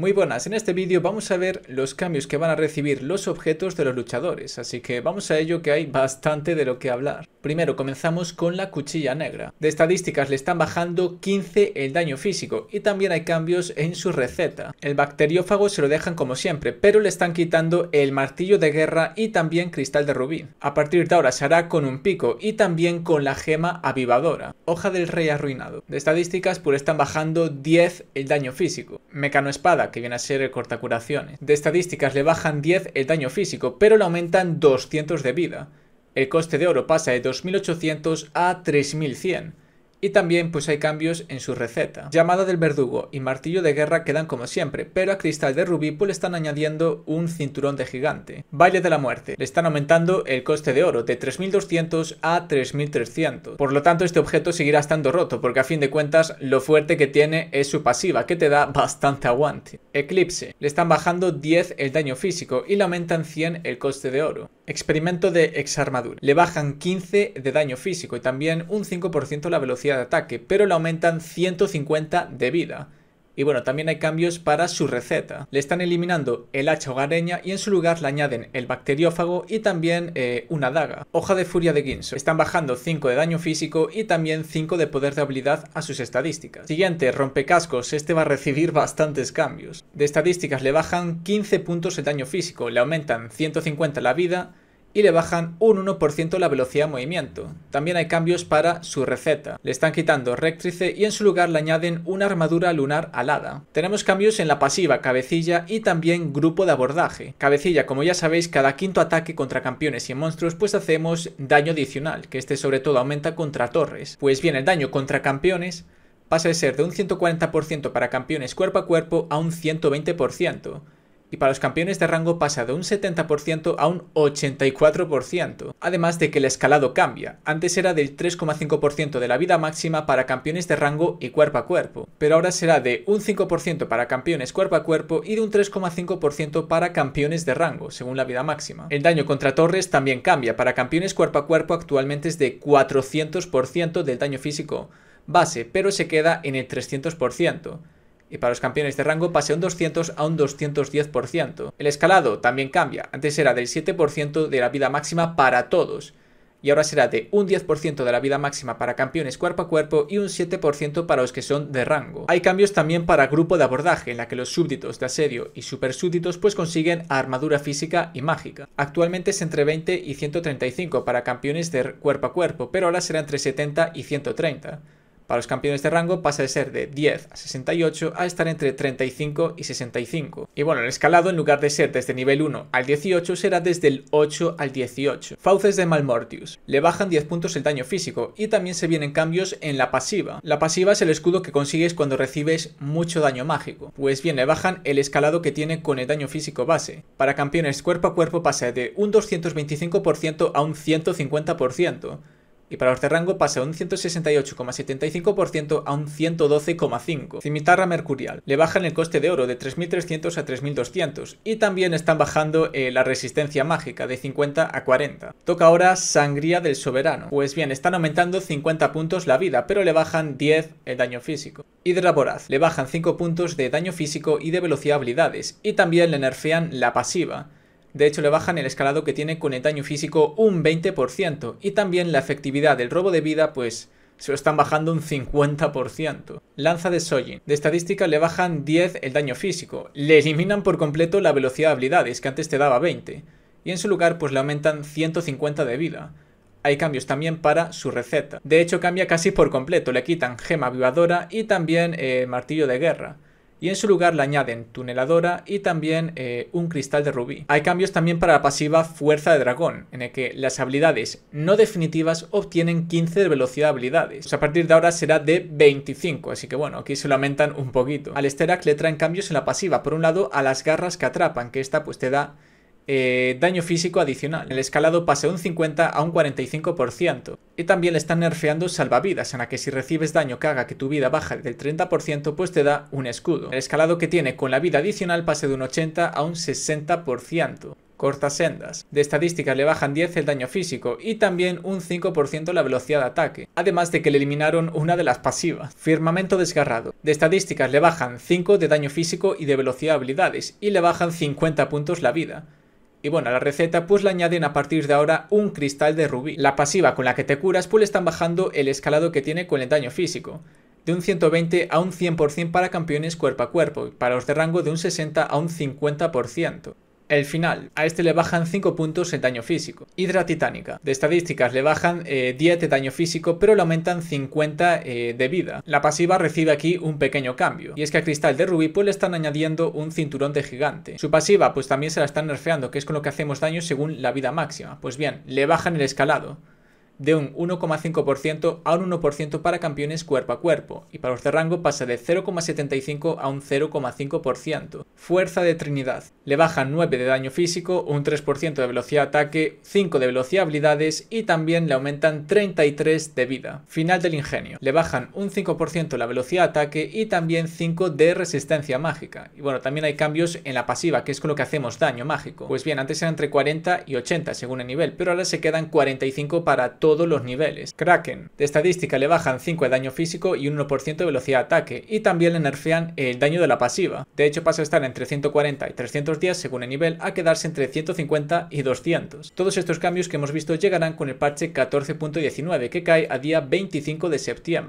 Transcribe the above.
Muy buenas, en este vídeo vamos a ver los cambios que van a recibir los objetos de los luchadores, así que vamos a ello que hay bastante de lo que hablar. Primero comenzamos con la cuchilla negra. De estadísticas le están bajando 15 el daño físico y también hay cambios en su receta. El bacteriófago se lo dejan como siempre, pero le están quitando el martillo de guerra y también cristal de rubí. A partir de ahora se hará con un pico y también con la gema avivadora. Hoja del rey arruinado. De estadísticas pues están bajando 10 el daño físico. Mecano espada que viene a ser el cortacuraciones. De estadísticas le bajan 10 el daño físico, pero le aumentan 200 de vida. El coste de oro pasa de 2800 a 3100. Y también pues hay cambios en su receta. Llamada del verdugo y martillo de guerra quedan como siempre, pero a cristal de rubí pues le están añadiendo un cinturón de gigante. Baile de la muerte. Le están aumentando el coste de oro de 3200 a 3300. Por lo tanto este objeto seguirá estando roto porque a fin de cuentas lo fuerte que tiene es su pasiva que te da bastante aguante. Eclipse. Le están bajando 10 el daño físico y le aumentan 100 el coste de oro. Experimento de exarmadura. Le bajan 15 de daño físico y también un 5% la velocidad de ataque, pero le aumentan 150 de vida. Y bueno, también hay cambios para su receta. Le están eliminando el hacha hogareña y en su lugar le añaden el bacteriófago y también eh, una daga. Hoja de furia de Ginso. Están bajando 5 de daño físico y también 5 de poder de habilidad a sus estadísticas. Siguiente, rompecascos. Este va a recibir bastantes cambios. De estadísticas le bajan 15 puntos el daño físico, le aumentan 150 la vida y le bajan un 1% la velocidad de movimiento. También hay cambios para su receta. Le están quitando rectrice y en su lugar le añaden una armadura lunar alada. Tenemos cambios en la pasiva cabecilla y también grupo de abordaje. Cabecilla, como ya sabéis, cada quinto ataque contra campeones y monstruos pues hacemos daño adicional, que este sobre todo aumenta contra torres. Pues bien, el daño contra campeones pasa de ser de un 140% para campeones cuerpo a cuerpo a un 120% y para los campeones de rango pasa de un 70% a un 84%. Además de que el escalado cambia, antes era del 3,5% de la vida máxima para campeones de rango y cuerpo a cuerpo, pero ahora será de un 5% para campeones cuerpo a cuerpo y de un 3,5% para campeones de rango, según la vida máxima. El daño contra torres también cambia, para campeones cuerpo a cuerpo actualmente es de 400% del daño físico base, pero se queda en el 300% y para los campeones de rango pase un 200 a un 210%. El escalado también cambia, antes era del 7% de la vida máxima para todos, y ahora será de un 10% de la vida máxima para campeones cuerpo a cuerpo y un 7% para los que son de rango. Hay cambios también para grupo de abordaje, en la que los súbditos de asedio y supersúbditos pues consiguen armadura física y mágica. Actualmente es entre 20 y 135 para campeones de cuerpo a cuerpo, pero ahora será entre 70 y 130. Para los campeones de rango pasa de ser de 10 a 68 a estar entre 35 y 65. Y bueno, el escalado en lugar de ser desde nivel 1 al 18 será desde el 8 al 18. Fauces de Malmortius. Le bajan 10 puntos el daño físico y también se vienen cambios en la pasiva. La pasiva es el escudo que consigues cuando recibes mucho daño mágico. Pues bien, le bajan el escalado que tiene con el daño físico base. Para campeones cuerpo a cuerpo pasa de un 225% a un 150% y para los de este rango pasa de un 168,75% a un 112,5%. Cimitarra mercurial. Le bajan el coste de oro de 3.300 a 3.200 y también están bajando eh, la resistencia mágica de 50 a 40. Toca ahora sangría del soberano. Pues bien, están aumentando 50 puntos la vida, pero le bajan 10 el daño físico. Hidra voraz. Le bajan 5 puntos de daño físico y de velocidad habilidades y también le nerfean la pasiva de hecho, le bajan el escalado que tiene con el daño físico un 20% y también la efectividad del robo de vida, pues se lo están bajando un 50%. Lanza de Sojin. De estadística le bajan 10 el daño físico. Le eliminan por completo la velocidad de habilidades, que antes te daba 20. Y en su lugar, pues le aumentan 150 de vida. Hay cambios también para su receta. De hecho, cambia casi por completo. Le quitan gema vivadora y también eh, martillo de guerra y en su lugar le añaden tuneladora y también eh, un cristal de rubí. Hay cambios también para la pasiva fuerza de dragón, en el que las habilidades no definitivas obtienen 15 de velocidad de habilidades. a partir de ahora será de 25, así que bueno, aquí se lo aumentan un poquito. Al Sterak le traen cambios en la pasiva, por un lado a las garras que atrapan, que esta pues te da eh, daño físico adicional. El escalado pasa de un 50 a un 45%. Y también le están nerfeando salvavidas, en la que si recibes daño que haga que tu vida baje del 30%, pues te da un escudo. El escalado que tiene con la vida adicional pase de un 80 a un 60% cortas sendas. De estadísticas le bajan 10 el daño físico y también un 5% la velocidad de ataque, además de que le eliminaron una de las pasivas, firmamento desgarrado. De estadísticas le bajan 5 de daño físico y de velocidad de habilidades y le bajan 50 puntos la vida. Y bueno, a la receta pues le añaden a partir de ahora un cristal de rubí. La pasiva con la que te curas pues le están bajando el escalado que tiene con el daño físico. De un 120 a un 100% para campeones cuerpo a cuerpo, para los de rango de un 60 a un 50%. El final. A este le bajan 5 puntos el daño físico. Hidra titánica. De estadísticas le bajan 10 eh, de daño físico, pero le aumentan 50 eh, de vida. La pasiva recibe aquí un pequeño cambio. Y es que a Cristal de Rubí pues le están añadiendo un cinturón de gigante. Su pasiva pues también se la están nerfeando, que es con lo que hacemos daño según la vida máxima. Pues bien, le bajan el escalado de un 1,5% a un 1% para campeones cuerpo a cuerpo, y para los de rango pasa de 0,75 a un 0,5%. Fuerza de Trinidad. Le bajan 9 de daño físico, un 3% de velocidad de ataque, 5 de velocidad de habilidades y también le aumentan 33 de vida. Final del ingenio. Le bajan un 5% la velocidad de ataque y también 5 de resistencia mágica. Y bueno, también hay cambios en la pasiva, que es con lo que hacemos daño mágico. Pues bien, antes era entre 40 y 80 según el nivel, pero ahora se quedan 45 para todo todos los niveles. Kraken. De estadística le bajan 5 de daño físico y un 1% de velocidad de ataque, y también le nerfean el daño de la pasiva. De hecho pasa a estar entre 140 y 300 días según el nivel a quedarse entre 150 y 200. Todos estos cambios que hemos visto llegarán con el parche 14.19 que cae a día 25 de septiembre.